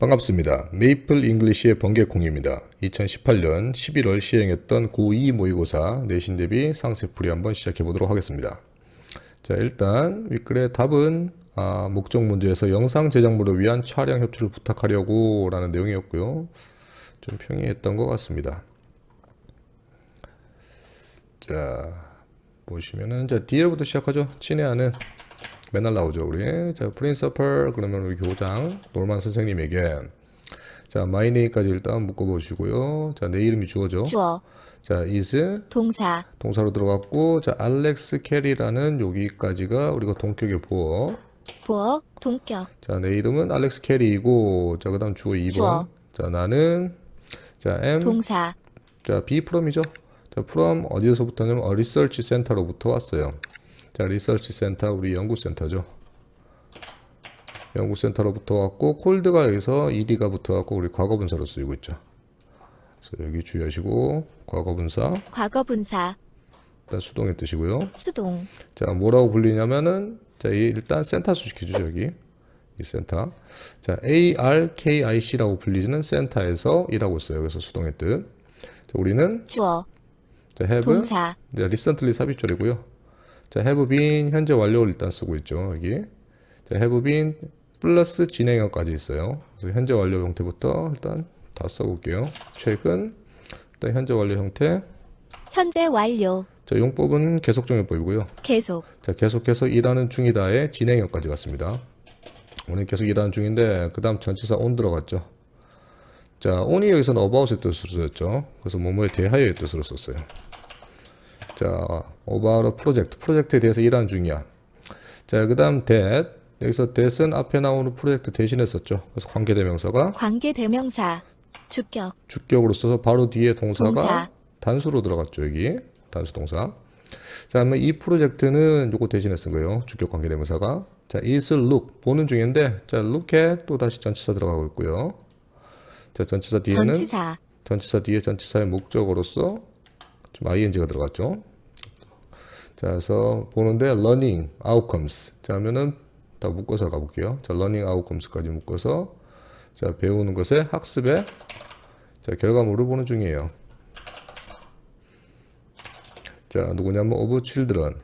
반갑습니다. 메이플 잉글리시의 번개콩입니다. 2018년 11월 시행했던 고2 모의고사 내신 대비 상세 풀이 한번 시작해 보도록 하겠습니다. 자 일단 윗글의 답은 아, 목적 문제에서 영상 제작물을 위한 촬영 협조를 부탁하려고 라는 내용이었고요. 좀 평이했던 것 같습니다. 자 보시면은 자 DL부터 시작하죠. 친애하는 맨날 나오죠 우리 자 프린서플 어 그러면 우리 교장 놀만 선생님에게 자 my n a 까지 일단 묶어보시고요 자내 이름이 주어죠 주어 자 is 동사 동사로 들어갔고 자 알렉스 캐리라는 여기까지가 우리가 동격의 보어 보어 동격 자내 이름은 알렉스 캐리이고 자그 다음 주어 2번 주어. 자 나는 자 m 동사 자 be from이죠 자 from 어디서부터냐면 리서치 센터로부터 왔어요 자, 리서치 센터, 우리 연구센터죠. 연구센터로 붙어왔고, 콜드가 여기서 ed가 붙어왔고, 우리 과거분사로 쓰이고 있죠. 그래서 여기 주의하시고, 과거분사. 과거분사. 일단 수동의 뜻이고요. 수동. 자, 뭐라고 불리냐면은, 자, 일단 센터 수식해주죠, 여기. 이 센터. 자, ARKIC라고 불리는 센터에서 일하고 있요 여기서 수동의 뜻. 자, 우리는 주어. 자, have. 동사. 자, recently 삽입절이고요. 자, have been 현재 완료를 일단 쓰고 있죠. 여기. 자, have been 플러스 진행형까지 있어요. 그래서 현재 완료 형태부터 일단 다 써볼게요. 최근 일단 현재 완료 형태 현재 완료 자, 용법은 계속 정용법이고요. 계속 자, 계속해서 일하는 중이다의 진행형까지 갔습니다. 오늘 계속 일하는 중인데 그 다음 전치사 온 들어갔죠. 자, on이 여기서는 about의 뜻으로 썼죠. 그래서 뭐뭐에 대하여의 뜻으로 썼어요. 자, 오바로 프로젝트. 프로젝트에 대해서 일하는 중이야. 자, 그 다음 that. 여기서 that은 앞에 나오는 프로젝트 대신했었죠 그래서 관계대명사가 관계대명사 주격 주격으로 써서 바로 뒤에 동사가 동사. 단수로 들어갔죠. 여기 단수 동사. 자, 그러이 프로젝트는 요거 대신했쓴 거예요. 주격 관계대명사가. 자, is look 보는 중인데 자, look에 또 다시 전치사 들어가고 있고요. 자, 전치사 뒤에는 전치사, 전치사 뒤에 전치사의 목적으로서 좀 ing가 들어갔죠. 자, 그래서 보는데 learning outcomes. 자, 면은더 묶어서 가볼게요. 자, learning outcomes까지 묶어서 자, 배우는 것의 학습의 자, 결과물을 보는 중이에요. 자, 누구냐면 of children.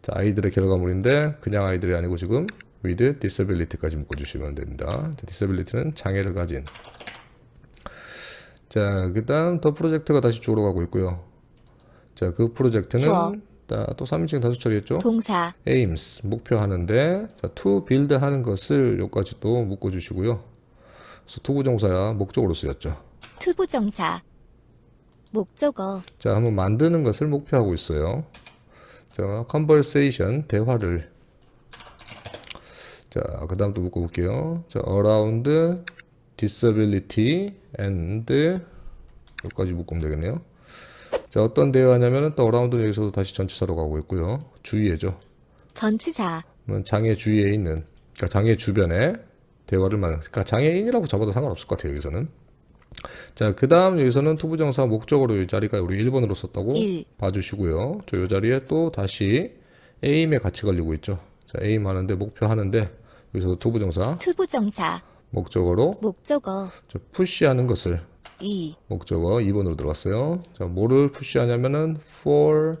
자, 아이들의 결과물인데 그냥 아이들이 아니고 지금 with disability까지 묶어주시면 됩니다. 자, disability는 장애를 가진. 자, 그 다음 더 프로젝트가 다시 쪽으로 가고 있고요. 자, 그 프로젝트는 좋아. 자, 또 3인칭 다수 처리겠죠 동사 aims 목표 하는데 자, to build 하는 것을 요까지 또 묶어 주시고요. 그래서 투부정사야 목적으로 쓰였죠. 투부정사 목적어 자, 한번 만드는 것을 목표하고 있어요. 자, conversation 대화를 자, 그다음 또 묶어 볼게요. 자, around disability and 여기까지 묶으면 되겠네요. 자, 어떤 대회하냐면은 또 어라운드 는 여기서도 다시 전치사로 가고 있고요. 주위에죠. 전치사. 음, 장애 주위에 있는, 그러니까 장애 주변에 대화를 만, 그러니까 장애인이라고 잡아도 상관없을 것 같아요. 여기서는. 자, 그 다음 여기서는 투부정사 목적으로 이 자리가 우리 1번으로 썼다고 1. 봐주시고요. 저 이 자리에 또 다시 에임에 같이 걸리고 있죠. 자, 에임 하는데, 목표 하는데, 여기서 투부정사. 투부정사. 목적으로. 목적어. 푸시하는 것을. 2. 목적어 2번으로 들어갔어요. 자, 뭐를 푸시하냐면은 for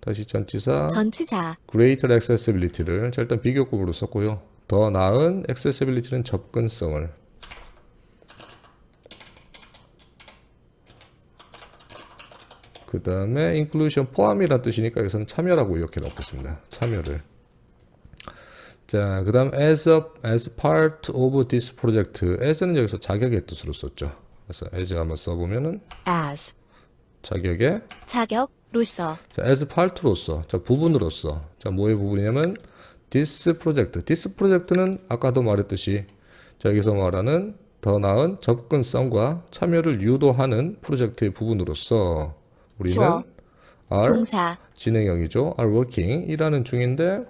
다시 전치사 전치사 greater accessibility를 자, 일단 비교급으로 썼고요. 더 나은 accessibility는 접근성을 그 다음에 inclusion 포함이라는 뜻이니까 여기서는 참여라고 이렇게 넣겠습니다. 참여를 자, 그 다음 as, as part of this project as는 여기서 자격의 뜻으로 썼죠. 그래서 as 한번 써보면은 as 자격에 자격로서 자, as part로서 자, 부분으로서 자, 뭐의 부분이냐면 this project this project는 아까도 말했듯이 자, 여기서 말하는 더 나은 접근성과 참여를 유도하는 프로젝트의 부분으로서 우리는 are 동사. 진행형이죠. are working 일하는 중인데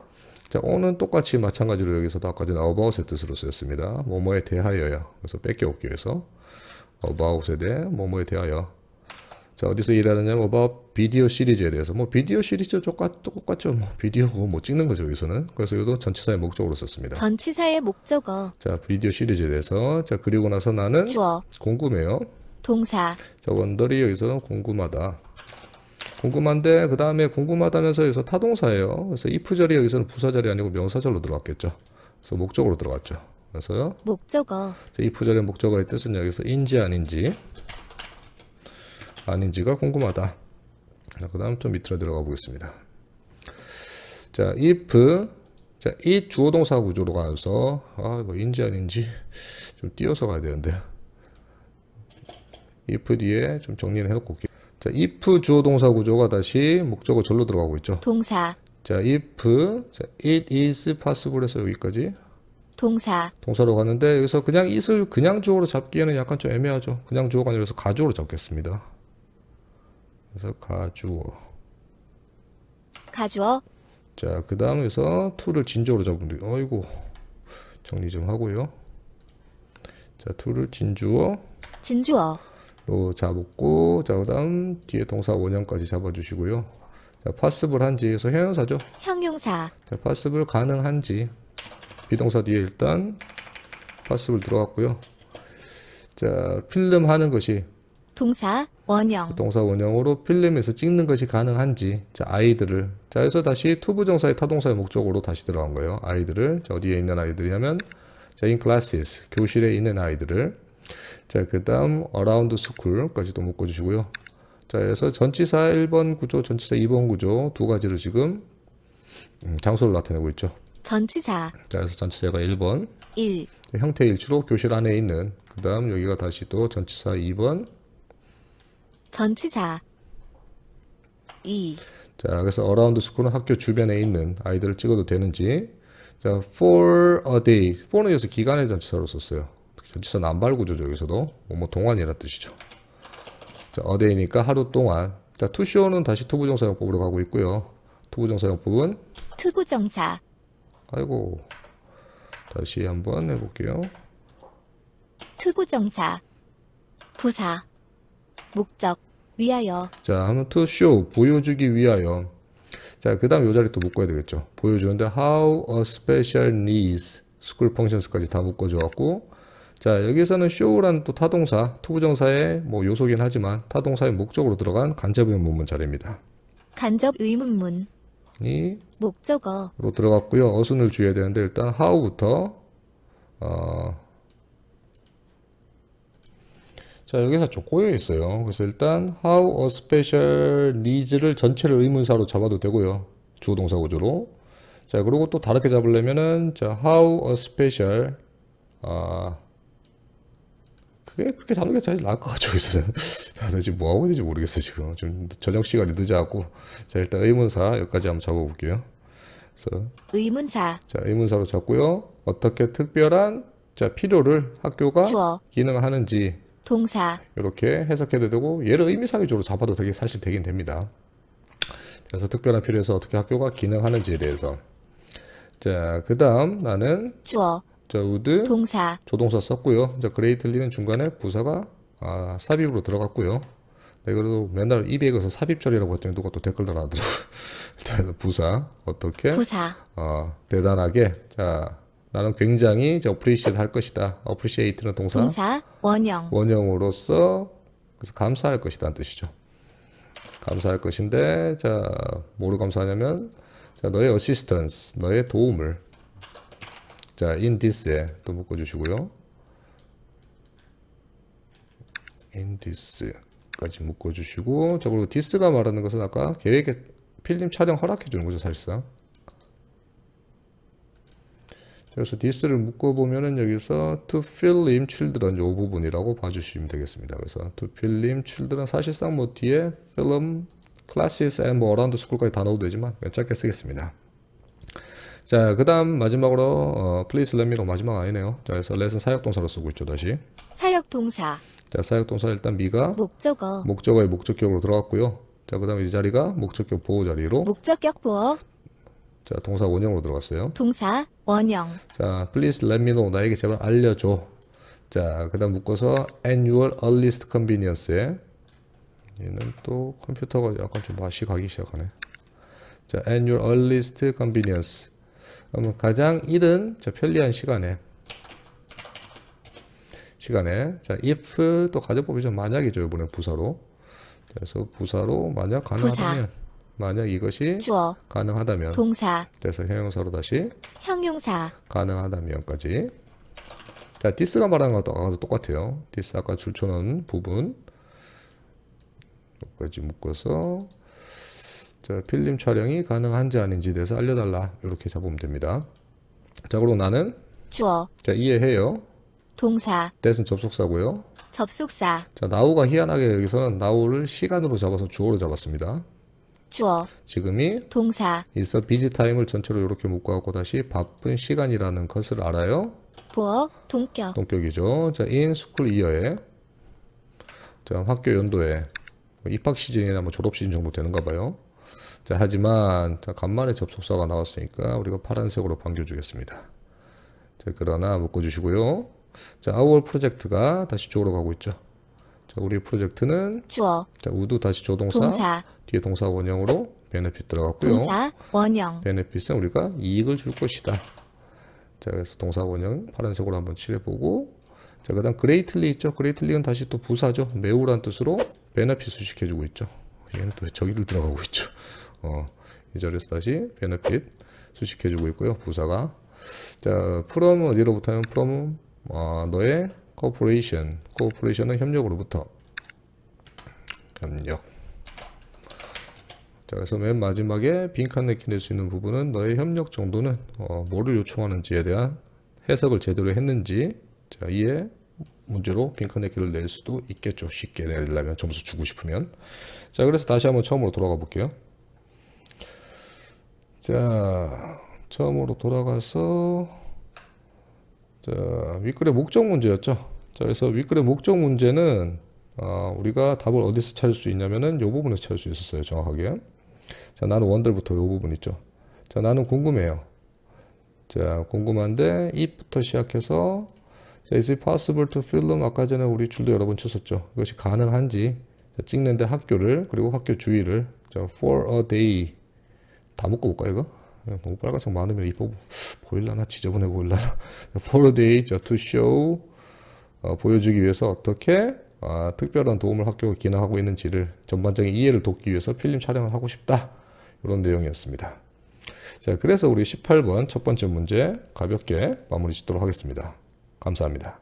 자, 오는 똑같이 마찬가지로 여기서도 아까 전에 about의 뜻으로 쓰였습니다. 뭐뭐에 대하여야. 그래서 뺏겨오기 위해서. about에 대해 뭐뭐에 대하여 자 어디서 일하느냐 about 뭐, 비디오 시리즈에 대해서 뭐 비디오 시리즈 똑같, 똑같죠 뭐 비디오고 뭐 찍는 거죠 여기서는 그래서 이것도 전치사의 목적으로 썼습니다 전치사의 목적어 자 비디오 시리즈에 대해서 자 그리고 나서 나는 주어 궁금해요 동사 자 원더리 여기서는 궁금하다 궁금한데 그 다음에 궁금하다면서 여기서 타동사예요 그래서 if 절이 여기서는 부사절이 아니고 명사절로 들어갔겠죠 그래서 목적으로 들어갔죠 그래서 목적어. 이 부절의 목적어의 뜻은 여기서 인지 아닌지 아닌지가 궁금하다. 그 다음 좀 밑으로 들어가 보겠습니다. 자, if 자, 이 주어 동사 구조로 가서 아, 이거 인지 아닌지 좀 띄어서 가야 되는데. if 뒤에 좀 정리를 해 놓고 올게요. 자, if 주어 동사 구조가 다시 목적어 절로 들어가고 있죠. 동사. 자, if 자, it is possible 해서 여기까지 동사. 동사로 갔는데 여기서 그냥 it을 그냥 주어로 잡기에는 약간 좀 애매하죠. 그냥 주어가 아니라 서 가주어로 잡겠습니다. 그래서 가주어. 가주어. 자, 그 다음에서 툴을 진주어로 잡으면 돼요. 어이고. 정리 좀 하고요. 자, 툴을 진주어. 진주어. 로잡고 자, 그 다음 뒤에 동사 원형까지 잡아주시고요. 자, 파스블 한지에서 형용사죠. 형용사. 자, 파스블 가능한지. 비동사 뒤에 일단 파스블 들어갔고요. 자, 필름 하는 것이 동사 원형 동사 원형으로 필름에서 찍는 것이 가능한지 자, 아이들을 자, 그래서 다시 투부정사의 타동사의 목적으로 다시 들어간 거예요. 아이들을 자, 어디에 있는 아이들이냐면 자, in classes 교실에 있는 아이들을 자, 그다음 around school까지도 묶어 주시고요. 자, 그래서 전치사 1번 구조, 전치사 2번 구조 두 가지로 지금 음, 장소를 나타내고 있죠. 전치사. 자, 그래서 전치사가 1번. 1. 형태일치로 교실 안에 있는. 그 다음 여기가 다시 또 전치사 2번. 전치사. 2. 자, 그래서 어라운드 스쿨은 학교 주변에 있는 아이들을 찍어도 되는지. 자, for a day. for는 여기서 기간의 전치사로 썼어요. 전치사 남발 구조죠. 여기서도. 뭐뭐 동안이라 뜻이죠. 자, a day니까 하루 동안. 자, to show는 다시 투부정사용법으로 가고 있고요. 투부정사용법은 투부정사. 아이고 다시 한번 해볼게요. 투부정사 부사 목적 위하여 자 한번 to show 보여주기 위하여 자그 다음 요 자리 또 묶어야 되겠죠. 보여주는데 how a special needs school functions까지 다 묶어줘갖고 자 여기서는 show라는 또 타동사 투부정사의 뭐 요소긴 하지만 타동사의 목적으로 들어간 간접 의문문 자리입니다. 간접 의문문 이 목적어로 들어갔고요. 어순을 주의야 되는데 일단 how부터 어, 자 여기서 좀 꼬여 있어요. 그래서 일단 how a special needs를 전체를 의문사로 잡아도 되고요. 주어동사 구조로. 자 그리고 또 다르게 잡으려면은 자 how a special 아, 그게 그렇게 자는 게 제일 나을 것 같죠. 그래서 저는 아, 지금 뭐 하고 있는지 모르겠어요. 지금 저녁 시간이 늦어갖고 자 일단 의문사 여기까지 한번 잡아볼게요. 그래서 의문사 자 의문사로 잡고요. 어떻게 특별한 자 필요를 학교가 주어. 기능하는지 동사 이렇게 해석해도 되고 얘를 의미상 위주로 잡아도 되게 사실 되긴 됩니다. 그래서 특별한 필요에서 어떻게 학교가 기능하는지에 대해서 자그 다음 나는 주어 자, 우드 동사 조동사 썼고요. 자, 그레이틀리는 중간에 부사가 아, 삽입으로 들어갔고요. 네, 그래도 맨날 이백에서 삽입절이라고 했더니 누가 또 댓글 달아더라 일단 부사 어떻게? 부사. 어, 대단하게. 자, 나는 굉장히 이 appreciate 할 것이다. appreciate는 동사. 동사 원형. 원형으로서 그래서 감사할 것이다는 뜻이죠. 감사할 것인데 자, 뭐로 감사하냐면 자, 너의 어시스턴스, 너의 도움을 자, in this에 또 묶어주시고요. in this까지 묶어주시고, 자, 그리고 this가 말하는 것은 아까 계획에 필름 촬영 허락해주는 거죠, 사실상. 그래서 this를 묶어보면은 여기서 to film children 요 부분이라고 봐주시면 되겠습니다. 그래서 to film children 사실상 뭐 뒤에 film classes and 뭐 around school까지 다 넣어도 되지만 짧게 쓰겠습니다. 자, 그 다음 마지막으로 어, please let me로 마지막 아니네요. 자, 그래서 let은 사역동사로 쓰고 있죠, 다시. 사역동사. 자, 사역동사 일단 미가 목적어. 목적어의 목적격으로 들어갔고요. 자, 그 다음에 이 자리가 목적격 보호 자리로. 목적격 보호. 자, 동사 원형으로 들어갔어요. 동사 원형. 자, please let me know. 나에게 제발 알려줘. 자, 그 다음 묶어서 annual earliest convenience에 얘는 또 컴퓨터가 약간 좀 맛이 가기 시작하네. 자, annual earliest convenience 그러면 가장 이른 저 편리한 시간에 시간에 자 if 또 가정법이죠 만약이죠 이번에 부사로 그래서 부사로 만약 가능하다면 부사. 만약 이것이 주어, 가능하다면 동사 그래서 형용사로 다시 형용사 가능하다면까지 자 디스가 말하 것도 똑같아요 디스 아까 줄쳐놓은 부분 여기까지 묶어서 자, 필름 촬영이 가능한지 아닌지에 대해서 알려달라. 이렇게 잡으면 됩니다. 자, 그리 나는 주어. 자, 이해해요. 동사. 대신 접속사고요. 접속사. 자, 나우가 희한하게 여기서는 나우를 시간으로 잡아서 주어로 잡았습니다. 주어. 지금이 동사. 있어 비지 타임을 전체로 이렇게 묶어 갖고 다시 바쁜 시간이라는 것을 알아요. 보어 동격. 동격이죠. 자, 인 스쿨 이어에 자, 학교 연도에 뭐 입학 시즌이나 뭐 졸업 시즌 정도 되는가 봐요. 자, 하지만 자, 간만에 접속사가 나왔으니까 우리가 파란색으로 반겨주겠습니다. 자, 그러나 묶어주시고요. 자, our 프로젝트가 다시 쪽으로 가고 있죠. 자, 우리 프로젝트는 주어. 자, 우드 다시 조동사. 동사. 뒤에 동사 원형으로 베네핏 들어갔고요. 동사 원형. 베네핏은 우리가 이익을 줄 것이다. 자, 그래서 동사 원형 파란색으로 한번 칠해보고 자, 그 다음 greatly 있죠. greatly는 다시 또 부사죠. 매우란 뜻으로 베네핏을 시켜주고 있죠. 얘는 또 저기를 들어가고 있죠. 어, 유저리서 다시 베네핏 수식해주고 있고요. 부사가 자, 프롬은 어디로부터는 프롬은 어, 너의 코퍼레이션 코퍼레이션은 협력으로부터 협력 자 그래서 맨 마지막에 빈칸 내키 낼수 있는 부분은 너의 협력 정도는 어, 뭐를 요청하는지에 대한 해석을 제대로 했는지 자 이에 문제로 빈칸 내키를 낼 수도 있겠죠 쉽게 내려면 점수 주고 싶으면 자 그래서 다시 한번 처음으로 돌아가 볼게요 자, 처음으로 돌아가서 자, 윗글의 목적 문제였죠. 자, 그래서 윗글의 목적 문제는 어, 우리가 답을 어디서 찾을 수 있냐면은 요 부분에서 찾을 수 있었어요. 정확하게. 자, 나는 원들부터 요 부분 있죠. 자, 나는 궁금해요. 자, 궁금한데 if부터 시작해서 자, is it possible to fill them? 아까 전에 우리 줄도 여러 번 쳤었죠. 이것이 가능한지 자, 찍는데 학교를 그리고 학교 주위를 자, for a day 다 묶어 볼까 이거? 예, 너무 빨간색 많으면 이뻐 보일라나 지저분해 보일라나 For the a 보여주기 위해서 어떻게 아, 특별한 도움을 학교가 기능하고 있는지를 전반적인 이해를 돕기 위해서 필름 촬영을 하고 싶다 이런 내용이었습니다 자 그래서 우리 18번 첫 번째 문제 가볍게 마무리 짓도록 하겠습니다 감사합니다